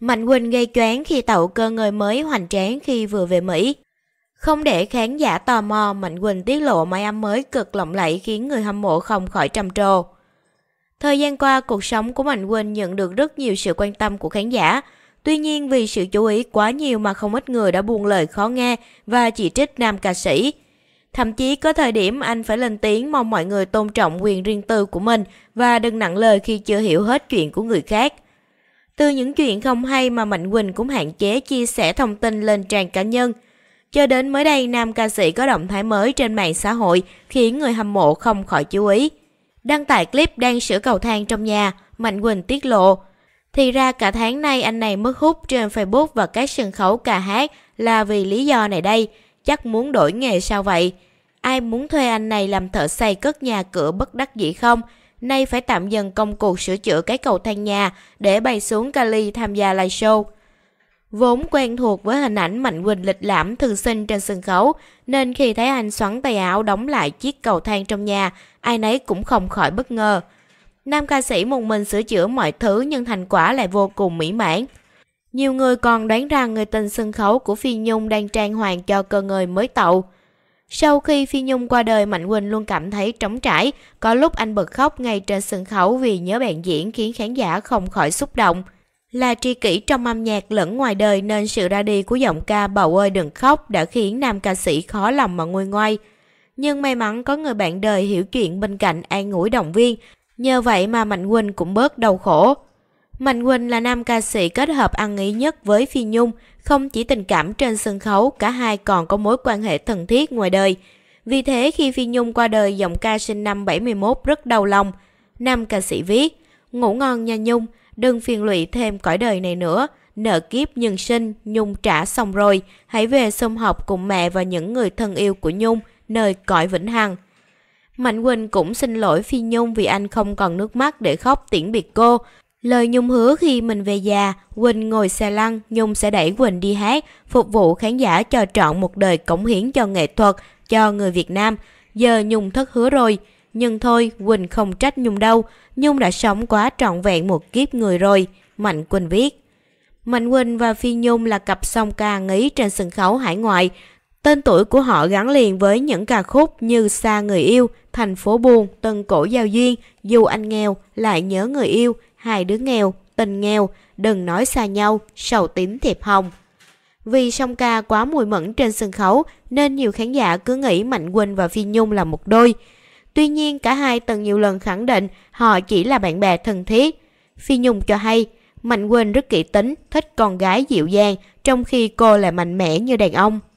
Mạnh Quỳnh gây choáng khi tậu cơ ngơi mới hoành tráng khi vừa về Mỹ. Không để khán giả tò mò, Mạnh Quỳnh tiết lộ máy âm mới cực lộng lẫy khiến người hâm mộ không khỏi trầm trồ. Thời gian qua, cuộc sống của Mạnh Quỳnh nhận được rất nhiều sự quan tâm của khán giả. Tuy nhiên vì sự chú ý quá nhiều mà không ít người đã buồn lời khó nghe và chỉ trích nam ca sĩ. Thậm chí có thời điểm anh phải lên tiếng mong mọi người tôn trọng quyền riêng tư của mình và đừng nặng lời khi chưa hiểu hết chuyện của người khác – từ những chuyện không hay mà Mạnh Quỳnh cũng hạn chế chia sẻ thông tin lên trang cá nhân. Cho đến mới đây, nam ca sĩ có động thái mới trên mạng xã hội khiến người hâm mộ không khỏi chú ý. Đăng tải clip đang sửa cầu thang trong nhà, Mạnh Quỳnh tiết lộ. Thì ra cả tháng nay anh này mất hút trên Facebook và các sân khấu ca hát là vì lý do này đây, chắc muốn đổi nghề sao vậy? Ai muốn thuê anh này làm thợ xây cất nhà cửa bất đắc dĩ không? nay phải tạm dừng công cuộc sửa chữa cái cầu thang nhà để bay xuống Cali tham gia live show. Vốn quen thuộc với hình ảnh Mạnh Quỳnh lịch lãm thư sinh trên sân khấu, nên khi thấy anh xoắn tay áo đóng lại chiếc cầu thang trong nhà, ai nấy cũng không khỏi bất ngờ. Nam ca sĩ một mình sửa chữa mọi thứ nhưng thành quả lại vô cùng mỹ mãn. Nhiều người còn đoán rằng người tình sân khấu của Phi Nhung đang trang hoàng cho cơ người mới tậu. Sau khi Phi Nhung qua đời, Mạnh Quỳnh luôn cảm thấy trống trải. Có lúc anh bật khóc ngay trên sân khấu vì nhớ bạn diễn khiến khán giả không khỏi xúc động. Là tri kỷ trong âm nhạc lẫn ngoài đời nên sự ra đi của giọng ca Bầu ơi đừng khóc đã khiến nam ca sĩ khó lòng mà nguôi ngoai. Nhưng may mắn có người bạn đời hiểu chuyện bên cạnh an ủi động viên. Nhờ vậy mà Mạnh Quỳnh cũng bớt đau khổ. Mạnh Quỳnh là nam ca sĩ kết hợp ăn ý nhất với Phi Nhung, không chỉ tình cảm trên sân khấu, cả hai còn có mối quan hệ thân thiết ngoài đời. Vì thế khi Phi Nhung qua đời, giọng ca sinh năm 71 rất đau lòng. Nam ca sĩ viết, ngủ ngon nha Nhung, đừng phiền lụy thêm cõi đời này nữa, nợ kiếp nhân sinh, Nhung trả xong rồi, hãy về sông học cùng mẹ và những người thân yêu của Nhung, nơi cõi vĩnh hằng. Mạnh Quỳnh cũng xin lỗi Phi Nhung vì anh không còn nước mắt để khóc tiễn biệt cô, Lời Nhung hứa khi mình về già, Quỳnh ngồi xe lăn, Nhung sẽ đẩy Quỳnh đi hát, phục vụ khán giả cho trọn một đời cống hiến cho nghệ thuật, cho người Việt Nam. Giờ Nhung thất hứa rồi, nhưng thôi Quỳnh không trách Nhung đâu, Nhung đã sống quá trọn vẹn một kiếp người rồi, Mạnh Quỳnh viết. Mạnh Quỳnh và Phi Nhung là cặp song ca ngấy trên sân khấu hải ngoại, Tên tuổi của họ gắn liền với những ca khúc như Xa Người Yêu, Thành Phố Buồn, Tân Cổ Giao Duyên, Dù Anh Nghèo, Lại Nhớ Người Yêu, Hai Đứa Nghèo, Tình Nghèo, Đừng Nói Xa Nhau, Sầu Tím Thiệp Hồng. Vì song ca quá mùi mẫn trên sân khấu nên nhiều khán giả cứ nghĩ Mạnh Quỳnh và Phi Nhung là một đôi. Tuy nhiên cả hai từng nhiều lần khẳng định họ chỉ là bạn bè thân thiết. Phi Nhung cho hay Mạnh Quỳnh rất kỹ tính, thích con gái dịu dàng trong khi cô là mạnh mẽ như đàn ông.